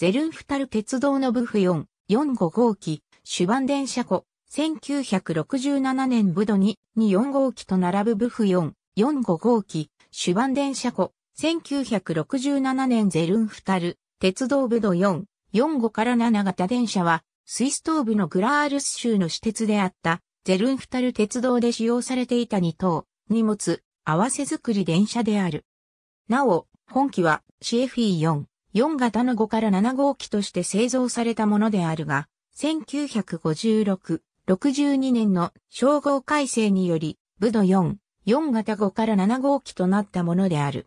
ゼルンフタル鉄道のブフ4、45号機、手腕電車庫、1967年ブド2、24号機と並ぶブフ4、45号機、手腕電車庫、1967年ゼルンフタル、鉄道ブド4、45から7型電車は、水ストーブのグラールス州の私鉄であった、ゼルンフタル鉄道で使用されていた2等、荷物、合わせ作り電車である。なお、本機は CFE4、4型の5から7号機として製造されたものであるが、1956、62年の称号改正により、武度4、4型5から7号機となったものである。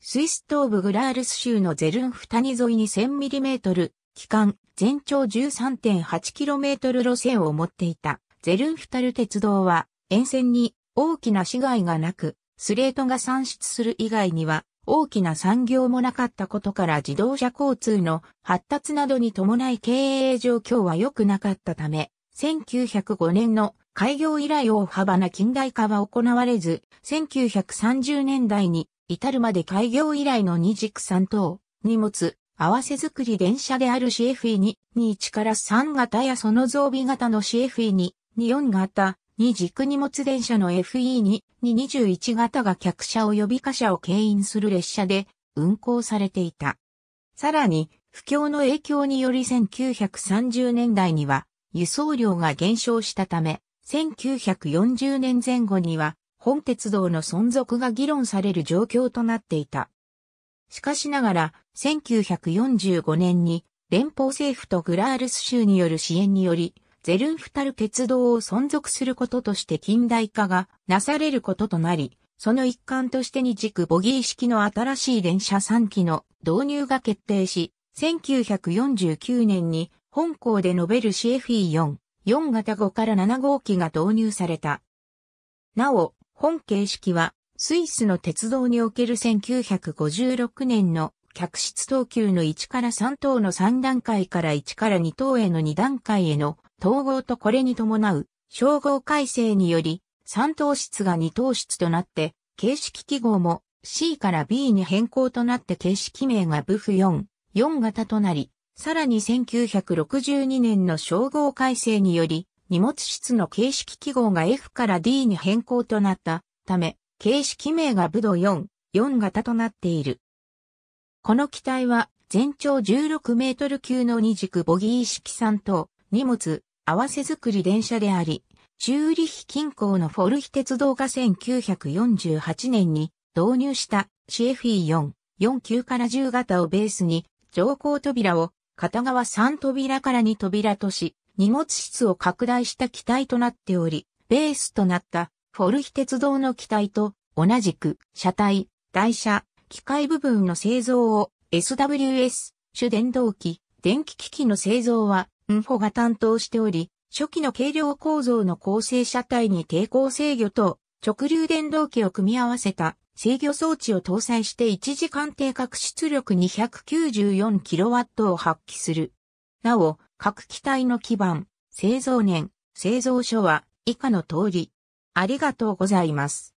スイス東部グラールス州のゼルンフタニ沿いに 1000mm、期間、全長 13.8km 路線を持っていた、ゼルンフタル鉄道は、沿線に大きな市街がなく、スレートが算出する以外には、大きな産業もなかったことから自動車交通の発達などに伴い経営状況は良くなかったため、1905年の開業以来大幅な近代化は行われず、1930年代に至るまで開業以来の二軸三等、荷物、合わせ作り電車である CFE2、21から3型やその増備型の CFE2、24型、2軸荷物電車の FE2、221型が客車及び貨車を牽引する列車で運行されていた。さらに、不況の影響により1930年代には輸送量が減少したため、1940年前後には本鉄道の存続が議論される状況となっていた。しかしながら、1945年に連邦政府とグラールス州による支援により、ゼルンフタル鉄道を存続することとして近代化がなされることとなり、その一環として二軸ボギー式の新しい電車3機の導入が決定し、1949年に本校で述べる CFE4、4型5から7号機が導入された。なお、本形式はスイスの鉄道における1956年の客室等級の1から3等の3段階から1から2等への2段階への統合とこれに伴う称号改正により3等室が2等室となって形式記号も C から B に変更となって形式名がブフ4、4型となり、さらに1962年の称号改正により荷物室の形式記号が F から D に変更となったため形式名がブド4、4型となっている。この機体は全長16メートル級の二軸ボギー式3等、荷物、合わせ作り電車であり、チューリヒ近郊のフォルヒ鉄道が1948年に導入した CFE4、49から10型をベースに、乗降扉を片側3扉から2扉とし、荷物室を拡大した機体となっており、ベースとなったフォルヒ鉄道の機体と同じく車体、台車、機械部分の製造を SWS、主電動機、電気機器の製造は、ンフォが担当しており、初期の軽量構造の構成車体に抵抗制御と直流電動機を組み合わせた制御装置を搭載して1時間定格出力 294kW を発揮する。なお、各機体の基盤、製造年、製造所は以下の通り。ありがとうございます。